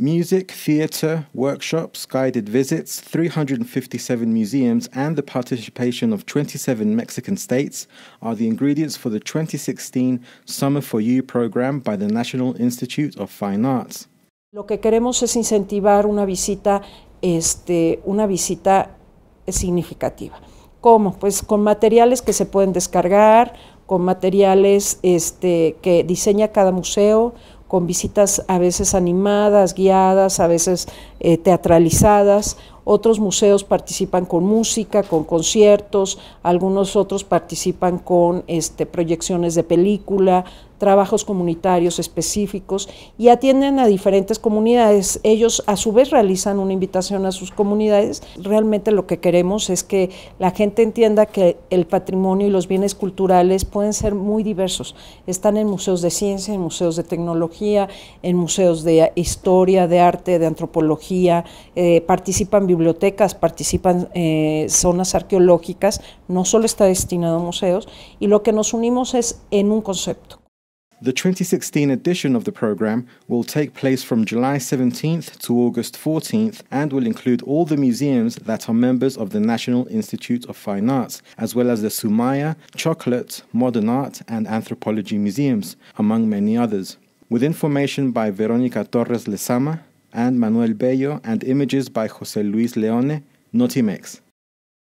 Music, theatre, workshops, guided visits, 357 museums, and the participation of 27 Mexican states are the ingredients for the 2016 Summer for You program by the National Institute of Fine Arts. Lo que queremos es incentivar una visita, este, una visita significativa. ¿Cómo? Pues con materiales que se pueden descargar, con materiales este, que diseña cada museo, con visitas a veces animadas, guiadas, a veces eh, teatralizadas. Otros museos participan con música, con conciertos, algunos otros participan con este, proyecciones de película, trabajos comunitarios específicos y atienden a diferentes comunidades. Ellos a su vez realizan una invitación a sus comunidades. Realmente lo que queremos es que la gente entienda que el patrimonio y los bienes culturales pueden ser muy diversos. Están en museos de ciencia, en museos de tecnología, en museos de historia, de arte, de antropología, eh, participan bibliotecas, participan eh, zonas arqueológicas, no solo está destinado a museos y lo que nos unimos es en un concepto The 2016 edition of the program will take place from July 17th to August 14th and will include all the museums that are members of the National Institute of Fine Arts, as well as the Sumaya, Chocolate, Modern Art, and Anthropology Museums, among many others. With information by Veronica Torres Lezama and Manuel Bello and images by Jose Luis Leone, Notimex.